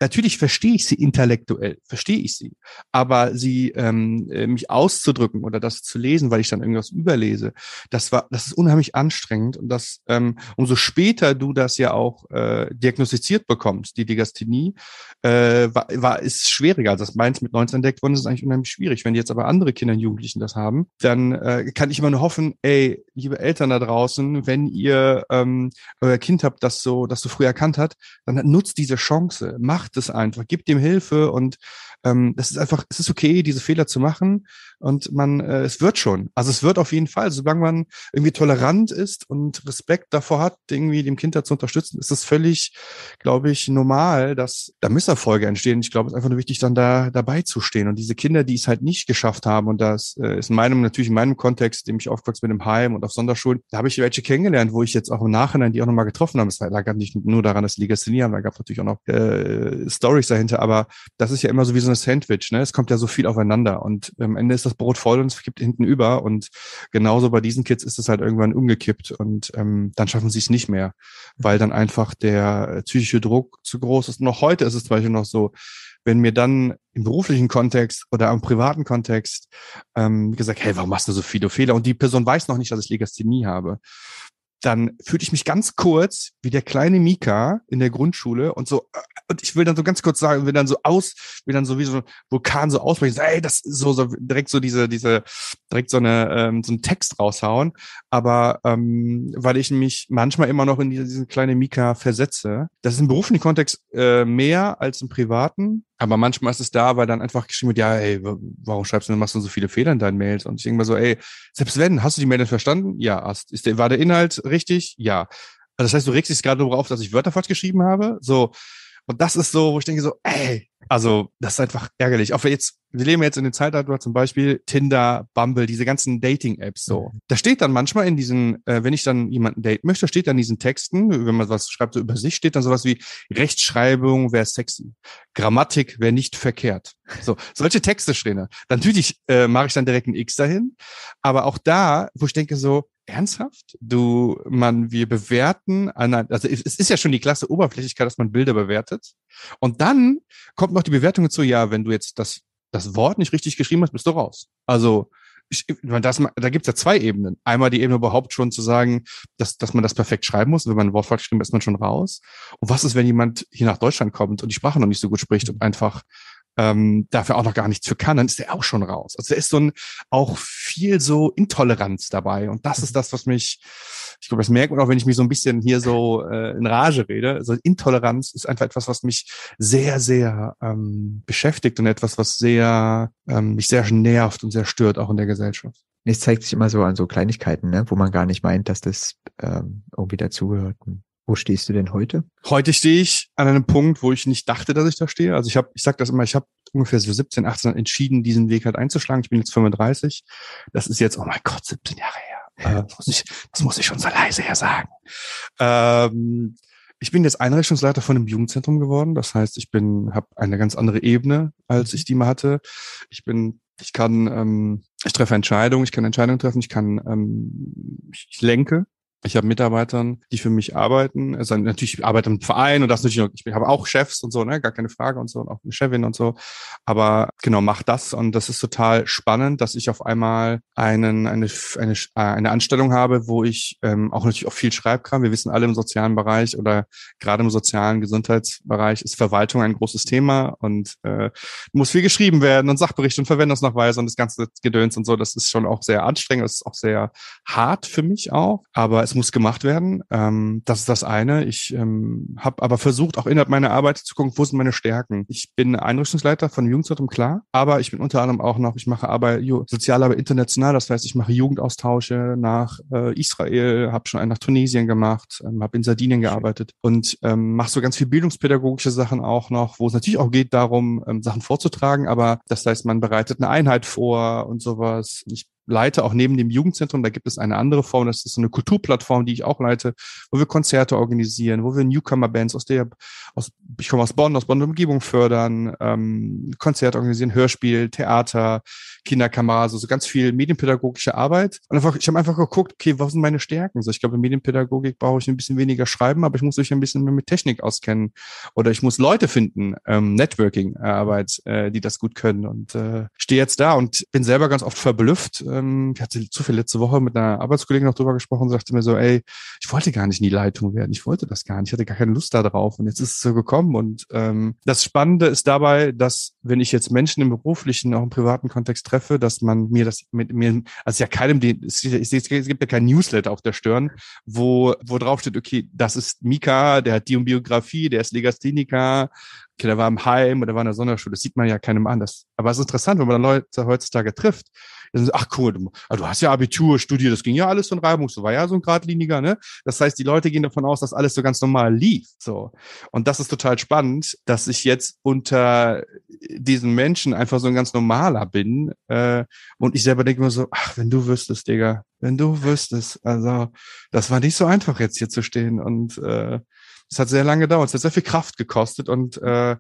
Natürlich verstehe ich sie intellektuell, verstehe ich sie, aber sie ähm, äh, mich auszudrücken oder das zu lesen, weil ich dann irgendwas überlese, das war, das ist unheimlich anstrengend und das ähm, umso später du das ja auch äh, diagnostiziert bekommst, die Degasthenie, äh, war, war ist schwieriger. Also das meins mit 19 entdeckt worden ist eigentlich unheimlich schwierig. Wenn jetzt aber andere Kinder und Jugendlichen das haben, dann äh, kann ich immer nur hoffen, ey, liebe Eltern da draußen, wenn ihr ähm, euer Kind habt, das so, das so früh erkannt hat, dann nutzt diese Chance, macht macht es einfach, gib dem Hilfe und ähm, das ist einfach, es ist okay, diese Fehler zu machen und man, äh, es wird schon. Also es wird auf jeden Fall, solange man irgendwie tolerant ist und Respekt davor hat, irgendwie dem Kind da zu unterstützen, ist es völlig, glaube ich, normal, dass da Misserfolge entstehen. Ich glaube, es ist einfach nur wichtig, dann da dabei zu stehen. Und diese Kinder, die es halt nicht geschafft haben, und das äh, ist in meinem, natürlich in meinem Kontext, dem ich aufgewachsen bin im Heim und auf Sonderschulen, da habe ich welche kennengelernt, wo ich jetzt auch im Nachhinein die auch nochmal getroffen habe. Es lag nicht nur daran, dass sie die haben, da gab es natürlich auch noch äh, Stories dahinter, aber das ist ja immer so wie so ein Sandwich, ne? Es kommt ja so viel aufeinander und am Ende ist das Brot voll und es kippt hinten über und genauso bei diesen Kids ist es halt irgendwann umgekippt und ähm, dann schaffen sie es nicht mehr, weil dann einfach der äh, psychische Druck zu groß ist. Noch heute ist es zum Beispiel noch so, wenn mir dann im beruflichen Kontext oder am privaten Kontext ähm, gesagt, hey, warum machst du so viele Fehler? Und die Person weiß noch nicht, dass ich Legasthenie habe dann fühlte ich mich ganz kurz wie der kleine Mika in der Grundschule und so, und ich will dann so ganz kurz sagen, will dann so aus, will dann so wie so ein Vulkan so ausbrechen, so, ey, das so, so direkt so diese, diese, direkt so eine, ähm, so ein Text raushauen. Aber ähm, weil ich mich manchmal immer noch in diese, diesen kleinen Mika versetze, das ist im beruflichen Kontext äh, mehr als im privaten, aber manchmal ist es da, weil dann einfach geschrieben wird, ja, ey, warum schreibst du, machst du so viele Fehler in deinen Mails? Und ich denke mal so, ey, selbst wenn, hast du die Mail denn verstanden? Ja. Hast, ist der, war der Inhalt richtig? Ja. Also das heißt, du regst dich gerade darüber auf, dass ich Wörter falsch geschrieben habe? So. Und das ist so, wo ich denke so, ey, also, das ist einfach ärgerlich. Auch jetzt, wir leben jetzt in den Zeitalter zum Beispiel Tinder, Bumble, diese ganzen Dating-Apps so. Mhm. Da steht dann manchmal in diesen, äh, wenn ich dann jemanden date möchte, steht dann in diesen Texten, wenn man was schreibt, so über sich, steht dann sowas wie Rechtschreibung wäre sexy, Grammatik wäre nicht verkehrt. So, solche Texte stehen da. Natürlich äh, mache ich dann direkt ein X dahin. Aber auch da, wo ich denke so, ernsthaft? Du, man, wir bewerten, also es ist ja schon die klasse Oberflächlichkeit, dass man Bilder bewertet. Und dann kommt noch die Bewertung zu, ja, wenn du jetzt das, das Wort nicht richtig geschrieben hast, bist du raus. Also, ich, das, da gibt's ja zwei Ebenen. Einmal die Ebene überhaupt schon zu sagen, dass, dass man das perfekt schreiben muss. Wenn man ein Wort falsch geschrieben ist man schon raus. Und was ist, wenn jemand hier nach Deutschland kommt und die Sprache noch nicht so gut spricht und einfach ähm, dafür auch noch gar nichts für kann, dann ist der auch schon raus. Also da ist so ein auch viel so Intoleranz dabei. Und das ist mhm. das, was mich, ich glaube, das merkt man auch, wenn ich mich so ein bisschen hier so äh, in Rage rede. Also Intoleranz ist einfach etwas, was mich sehr, sehr ähm, beschäftigt und etwas, was sehr ähm, mich sehr nervt und sehr stört, auch in der Gesellschaft. Es zeigt sich immer so an so Kleinigkeiten, ne? wo man gar nicht meint, dass das ähm, irgendwie dazugehört. Wo stehst du denn heute? Heute stehe ich an einem Punkt, wo ich nicht dachte, dass ich da stehe. Also ich habe, ich sage das immer, ich habe ungefähr so 17, 18 entschieden, diesen Weg halt einzuschlagen. Ich bin jetzt 35. Das ist jetzt, oh mein Gott, 17 Jahre her. Äh, das muss ich, das muss ich schon so leise her sagen. Ähm, ich bin jetzt Einrichtungsleiter von einem Jugendzentrum geworden. Das heißt, ich bin, habe eine ganz andere Ebene, als mhm. ich die mal hatte. Ich bin, ich kann, ähm, ich treffe Entscheidungen, ich kann Entscheidungen treffen, ich kann, ähm, ich lenke. Ich habe Mitarbeitern, die für mich arbeiten. Also natürlich ich arbeite im Verein und das natürlich. Noch, ich habe auch Chefs und so, ne, gar keine Frage und so und auch eine Chefin und so. Aber genau, mach das und das ist total spannend, dass ich auf einmal einen eine eine, äh, eine Anstellung habe, wo ich ähm, auch natürlich auch viel Schreibkram. Wir wissen alle im sozialen Bereich oder gerade im sozialen Gesundheitsbereich ist Verwaltung ein großes Thema und äh, muss viel geschrieben werden und Sachberichte und Verwendungsnachweise und das ganze Gedöns und so. Das ist schon auch sehr anstrengend. Das ist auch sehr hart für mich auch, aber das muss gemacht werden. Ähm, das ist das eine. Ich ähm, habe aber versucht, auch innerhalb meiner Arbeit zu gucken, wo sind meine Stärken. Ich bin Einrichtungsleiter von Jugendzentrum, klar, aber ich bin unter anderem auch noch, ich mache Arbeit, Sozialarbeit international, das heißt, ich mache Jugendaustausche nach äh, Israel, habe schon einen nach Tunesien gemacht, ähm, habe in Sardinien gearbeitet und ähm, mache so ganz viel bildungspädagogische Sachen auch noch, wo es natürlich auch geht darum, ähm, Sachen vorzutragen, aber das heißt, man bereitet eine Einheit vor und sowas. Ich leite, auch neben dem Jugendzentrum, da gibt es eine andere Form, das ist so eine Kulturplattform, die ich auch leite, wo wir Konzerte organisieren, wo wir Newcomer-Bands aus der, aus, ich komme aus Bonn, aus Bonn Umgebung fördern, ähm, Konzerte organisieren, Hörspiel, Theater, Kinderkamera, so, so ganz viel medienpädagogische Arbeit. Und einfach, ich habe einfach geguckt, okay, was sind meine Stärken? So, ich glaube, in Medienpädagogik brauche ich ein bisschen weniger schreiben, aber ich muss mich ein bisschen mehr mit Technik auskennen oder ich muss Leute finden, ähm, Networking-Arbeit, äh, die das gut können und äh, stehe jetzt da und bin selber ganz oft verblüfft, ähm, ich hatte zu viel letzte Woche mit einer Arbeitskollegin noch drüber gesprochen und sagte mir so, ey, ich wollte gar nicht in die Leitung werden, ich wollte das gar nicht, ich hatte gar keine Lust darauf und jetzt ist es so gekommen. Und ähm, das Spannende ist dabei, dass wenn ich jetzt Menschen im beruflichen, auch im privaten Kontext treffe, dass man mir das mit mir, also ja keinem, es, gibt ja kein Newsletter auf der Stirn, wo, wo drauf steht, okay, das ist Mika, der hat die und Biografie, der ist Legastheniker, okay, der war im Heim oder war in der Sonderschule, das sieht man ja keinem anders. Aber es ist interessant, wenn man Leute heutzutage trifft, dann, ach cool, du, ah, du hast ja Abitur, Studie, das ging ja alles von Reibung, so war ja so ein Gradliniger, ne? Das heißt, die Leute gehen davon aus, dass alles so ganz normal lief, so. Und das ist total spannend, dass ich jetzt unter diesen Menschen einfach so ein ganz normaler bin äh, und ich selber denke mir so, ach, wenn du wüsstest, Digga, wenn du wüsstest, also das war nicht so einfach jetzt hier zu stehen und äh, es hat sehr lange gedauert, es hat sehr viel Kraft gekostet und äh,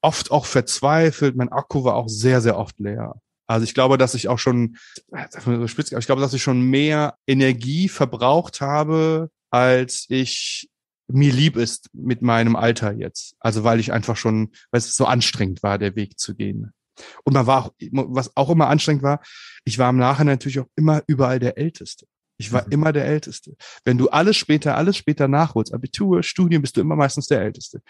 oft auch verzweifelt. Mein Akku war auch sehr, sehr oft leer. Also ich glaube, dass ich auch schon, äh, ich glaube, dass ich schon mehr Energie verbraucht habe, als ich mir lieb ist mit meinem Alter jetzt. Also weil ich einfach schon, weil es so anstrengend war, der Weg zu gehen. Und man war auch, was auch immer anstrengend war, ich war im Nachhinein natürlich auch immer überall der Älteste. Ich war mhm. immer der Älteste. Wenn du alles später, alles später nachholst, Abitur, Studien, bist du immer meistens der Älteste.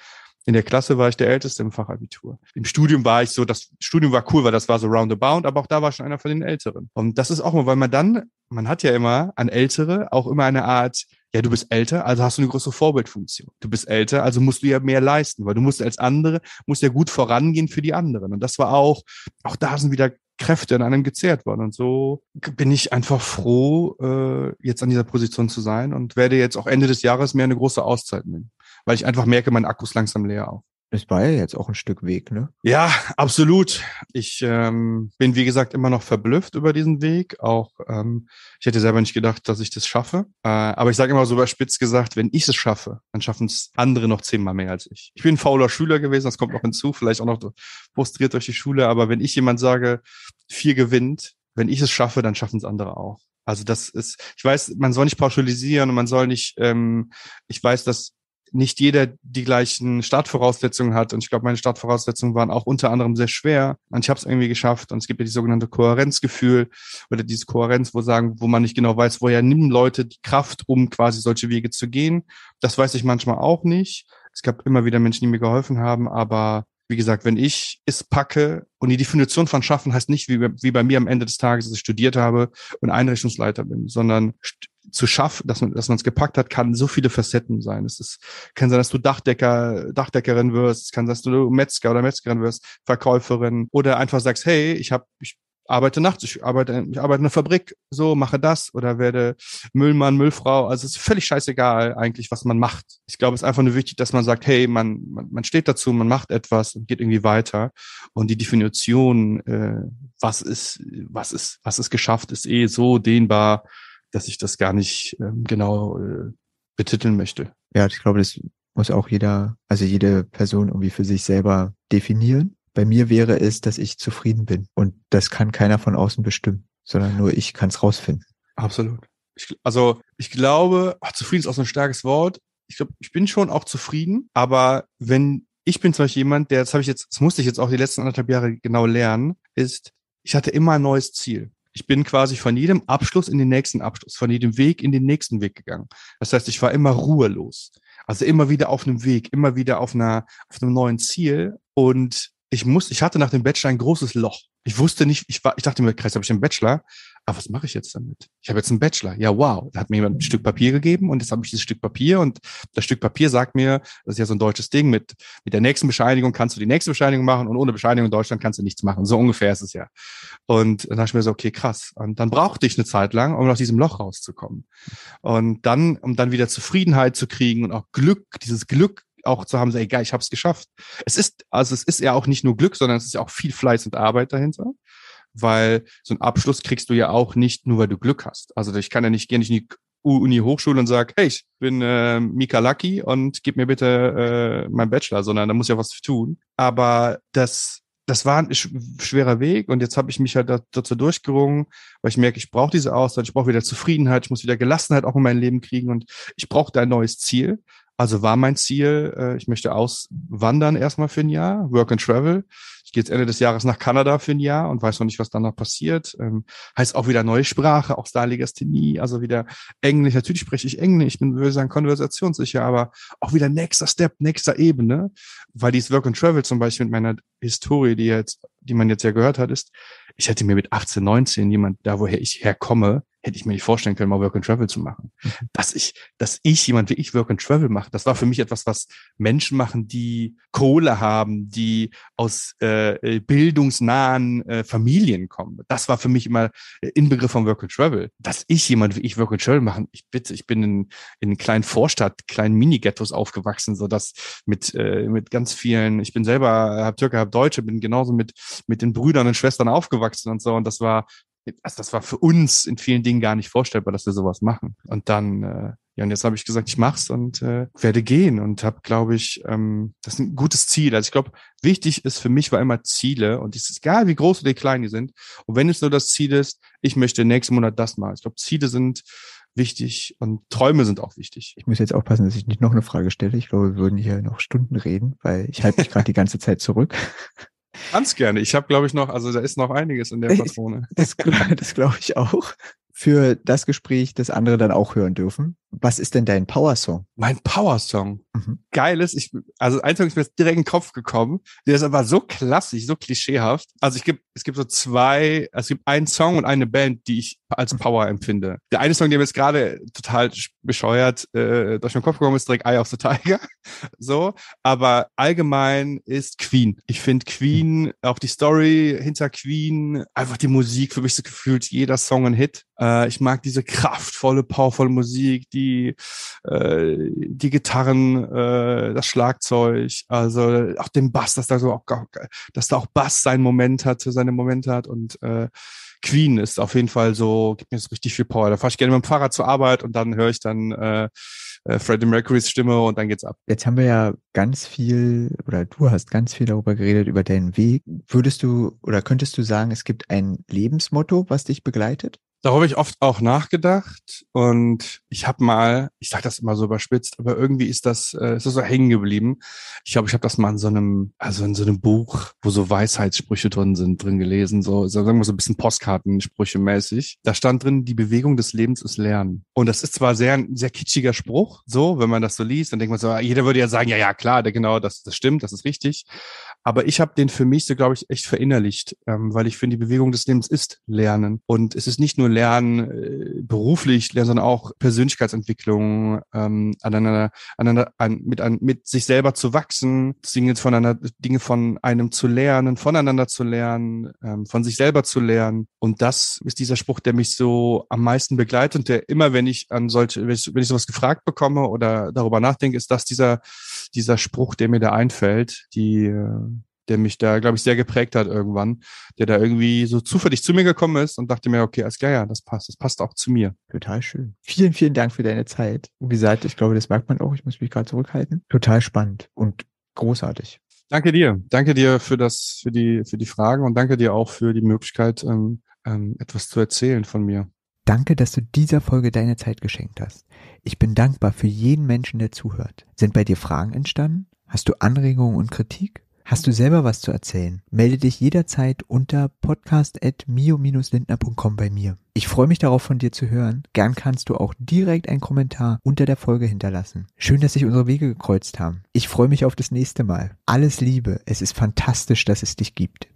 In der Klasse war ich der Älteste im Fachabitur. Im Studium war ich so, das Studium war cool, weil das war so roundabout, aber auch da war schon einer von den Älteren. Und das ist auch mal, weil man dann, man hat ja immer an Ältere auch immer eine Art, ja, du bist älter, also hast du eine größere Vorbildfunktion. Du bist älter, also musst du ja mehr leisten, weil du musst als andere, musst ja gut vorangehen für die anderen. Und das war auch, auch da sind wieder Kräfte in einem gezehrt worden. Und so bin ich einfach froh, äh, jetzt an dieser Position zu sein und werde jetzt auch Ende des Jahres mehr eine große Auszeit nehmen weil ich einfach merke, mein Akku ist langsam leer auf. Es war ja jetzt auch ein Stück Weg, ne? Ja, absolut. Ich ähm, bin, wie gesagt, immer noch verblüfft über diesen Weg. Auch ähm, ich hätte selber nicht gedacht, dass ich das schaffe. Äh, aber ich sage immer so überspitzt gesagt, wenn ich es schaffe, dann schaffen es andere noch zehnmal mehr als ich. Ich bin ein fauler Schüler gewesen, das kommt noch hinzu, vielleicht auch noch frustriert durch die Schule. Aber wenn ich jemand sage, vier gewinnt, wenn ich es schaffe, dann schaffen es andere auch. Also das ist, ich weiß, man soll nicht pauschalisieren und man soll nicht, ähm, ich weiß, dass nicht jeder die gleichen Startvoraussetzungen hat. Und ich glaube, meine Startvoraussetzungen waren auch unter anderem sehr schwer. Und ich habe es irgendwie geschafft. Und es gibt ja die sogenannte Kohärenzgefühl oder diese Kohärenz, wo sagen, wo man nicht genau weiß, woher nehmen Leute die Kraft, um quasi solche Wege zu gehen. Das weiß ich manchmal auch nicht. Es gab immer wieder Menschen, die mir geholfen haben, aber wie gesagt, wenn ich es packe und die Definition von schaffen heißt nicht wie, wie bei mir am Ende des Tages, dass ich studiert habe und Einrichtungsleiter bin, sondern zu schaffen, dass man, dass man es gepackt hat, kann so viele Facetten sein. Es ist, kann sein, dass du Dachdecker, Dachdeckerin wirst, es kann sein, dass du Metzger oder Metzgerin wirst, Verkäuferin oder einfach sagst, hey, ich habe, ich arbeite nachts, ich arbeite, ich arbeite in einer Fabrik, so mache das oder werde Müllmann, Müllfrau. Also es ist völlig scheißegal eigentlich, was man macht. Ich glaube, es ist einfach nur wichtig, dass man sagt, hey, man, man, man steht dazu, man macht etwas und geht irgendwie weiter. Und die Definition, äh, was ist, was ist, was ist geschafft, ist eh so dehnbar dass ich das gar nicht ähm, genau äh, betiteln möchte. Ja, ich glaube, das muss auch jeder, also jede Person irgendwie für sich selber definieren. Bei mir wäre es, dass ich zufrieden bin. Und das kann keiner von außen bestimmen, sondern nur ich kann es rausfinden. Absolut. Ich, also ich glaube, ach, zufrieden ist auch so ein starkes Wort. Ich glaube, ich bin schon auch zufrieden, aber wenn ich bin zum Beispiel jemand, der, das habe ich jetzt, das musste ich jetzt auch die letzten anderthalb Jahre genau lernen, ist, ich hatte immer ein neues Ziel. Ich bin quasi von jedem Abschluss in den nächsten Abschluss, von jedem Weg in den nächsten Weg gegangen. Das heißt, ich war immer ruhelos. Also immer wieder auf einem Weg, immer wieder auf, einer, auf einem neuen Ziel. Und ich muss, ich hatte nach dem Bachelor ein großes Loch. Ich wusste nicht, ich war, ich dachte mir, Kreis, habe ich einen Bachelor? ah, was mache ich jetzt damit? Ich habe jetzt einen Bachelor. Ja, wow. Da hat mir jemand ein Stück Papier gegeben und jetzt habe ich dieses Stück Papier und das Stück Papier sagt mir, das ist ja so ein deutsches Ding, mit, mit der nächsten Bescheinigung kannst du die nächste Bescheinigung machen und ohne Bescheinigung in Deutschland kannst du nichts machen. So ungefähr ist es ja. Und dann habe ich mir so, okay, krass. Und dann brauchte ich eine Zeit lang, um aus diesem Loch rauszukommen. Und dann, um dann wieder Zufriedenheit zu kriegen und auch Glück, dieses Glück auch zu haben, so, egal, ich habe es geschafft. Es ist, also es ist ja auch nicht nur Glück, sondern es ist ja auch viel Fleiß und Arbeit dahinter weil so einen Abschluss kriegst du ja auch nicht nur, weil du Glück hast. Also ich kann ja nicht, gehe nicht in die Uni-Hochschule und sage, hey, ich bin äh, Mika Lucky und gib mir bitte äh, meinen Bachelor, sondern da muss ja was tun. Aber das das war ein schwerer Weg und jetzt habe ich mich halt dazu durchgerungen, weil ich merke, ich brauche diese Auszeit, ich brauche wieder Zufriedenheit, ich muss wieder Gelassenheit auch in mein Leben kriegen und ich brauchte ein neues Ziel. Also war mein Ziel, äh, ich möchte auswandern erstmal für ein Jahr, Work and Travel gehe jetzt Ende des Jahres nach Kanada für ein Jahr und weiß noch nicht, was danach passiert. Ähm, heißt auch wieder neue Sprache, auch Starligasthenie, also wieder Englisch. Natürlich spreche ich Englisch, ich bin, würde sagen, konversationssicher, aber auch wieder nächster Step, nächster Ebene, weil dieses Work and Travel zum Beispiel mit meiner Historie, die jetzt, die man jetzt ja gehört hat, ist, ich hätte mir mit 18, 19 jemand, da woher ich herkomme, hätte ich mir nicht vorstellen können, mal Work and Travel zu machen. Mhm. Dass ich, dass ich jemand wie ich Work and Travel mache, das war für mich etwas, was Menschen machen, die Kohle haben, die aus äh, äh bildungsnahen äh, Familien kommen. Das war für mich immer äh, Inbegriff von Work and Travel. Dass ich jemand wie ich Work and Travel machen, ich bitte, ich bin in, in kleinen Vorstadt, kleinen Mini-Ghettos aufgewachsen, so dass mit, äh, mit ganz vielen, ich bin selber, hab Türke, hab Deutsche, bin genauso mit, mit den Brüdern und Schwestern aufgewachsen und so. Und das war also das war für uns in vielen Dingen gar nicht vorstellbar, dass wir sowas machen. Und dann, äh, ja, und jetzt habe ich gesagt, ich mach's und äh, werde gehen und habe, glaube ich, ähm, das ist ein gutes Ziel. Also ich glaube, wichtig ist für mich war immer Ziele und es ist egal, wie groß oder klein die sind. Und wenn es nur das Ziel ist, ich möchte nächsten Monat das machen. Ich glaube, Ziele sind wichtig und Träume sind auch wichtig. Ich muss jetzt aufpassen, dass ich nicht noch eine Frage stelle. Ich glaube, wir würden hier noch Stunden reden, weil ich halte mich gerade die ganze Zeit zurück. Ganz gerne. Ich habe, glaube ich, noch, also da ist noch einiges in der äh, Patrone. Das, das glaube ich auch. Für das Gespräch, das andere dann auch hören dürfen. Was ist denn dein Power-Song? Mein Power-Song? Mhm. Geiles, ich, also ein Song ist mir direkt in den Kopf gekommen, der ist aber so klassisch, so klischeehaft. Also ich gibt, es gibt so zwei, also es gibt einen Song und eine Band, die ich als Power empfinde. Der eine Song, der mir jetzt gerade total bescheuert äh, durch den Kopf gekommen ist, direkt Eye of the Tiger. so, aber allgemein ist Queen. Ich finde Queen, mhm. auch die Story hinter Queen, einfach die Musik, für mich so gefühlt jeder Song ein Hit. Äh, ich mag diese kraftvolle, powervolle Musik, die, äh, die Gitarren, äh, das Schlagzeug, also auch den Bass, dass da so auch, dass da auch Bass seinen Moment hat, seine Momente hat und äh, Queen ist auf jeden Fall so, gibt mir so richtig viel Power. Da fahre ich gerne mit dem Fahrrad zur Arbeit und dann höre ich dann äh, äh Freddie Mercurys Stimme und dann geht's ab. Jetzt haben wir ja ganz viel oder du hast ganz viel darüber geredet, über deinen Weg. Würdest du oder könntest du sagen, es gibt ein Lebensmotto, was dich begleitet? Darüber habe ich oft auch nachgedacht und ich habe mal, ich sage das immer so überspitzt, aber irgendwie ist das, äh, ist das so hängen geblieben. Ich glaube, ich habe das mal in so einem, also in so einem Buch, wo so Weisheitssprüche drin sind, drin gelesen, so sagen wir so ein bisschen Postkartensprüche mäßig. Da stand drin, die Bewegung des Lebens ist Lernen. Und das ist zwar sehr sehr kitschiger Spruch, so wenn man das so liest, dann denkt man so, ah, jeder würde ja sagen, ja ja klar, genau, das, das stimmt, das ist richtig. Aber ich habe den für mich so, glaube ich, echt verinnerlicht, ähm, weil ich finde, die Bewegung des Lebens ist Lernen. Und es ist nicht nur Lernen äh, beruflich, Lernen, sondern auch Persönlichkeitsentwicklung, ähm, aneinander, aneinander, an, mit, an, mit sich selber zu wachsen, Dinge von, einer, Dinge von einem zu lernen, voneinander zu lernen, ähm, von sich selber zu lernen. Und das ist dieser Spruch, der mich so am meisten begleitet und der immer, wenn ich an solche, wenn ich, wenn ich sowas gefragt bekomme oder darüber nachdenke, ist das dieser, dieser Spruch, der mir da einfällt, die äh, der mich da, glaube ich, sehr geprägt hat irgendwann, der da irgendwie so zufällig zu mir gekommen ist und dachte mir, okay, alles klar, ja, das passt, das passt auch zu mir. Total schön. Vielen, vielen Dank für deine Zeit. Wie gesagt, ich glaube, das merkt man auch, ich muss mich gerade zurückhalten. Total spannend und großartig. Danke dir. Danke dir für das, für die, für die Fragen und danke dir auch für die Möglichkeit, ähm, ähm, etwas zu erzählen von mir. Danke, dass du dieser Folge deine Zeit geschenkt hast. Ich bin dankbar für jeden Menschen, der zuhört. Sind bei dir Fragen entstanden? Hast du Anregungen und Kritik? Hast du selber was zu erzählen? Melde dich jederzeit unter podcast.mio-lindner.com bei mir. Ich freue mich darauf, von dir zu hören. Gern kannst du auch direkt einen Kommentar unter der Folge hinterlassen. Schön, dass sich unsere Wege gekreuzt haben. Ich freue mich auf das nächste Mal. Alles Liebe. Es ist fantastisch, dass es dich gibt.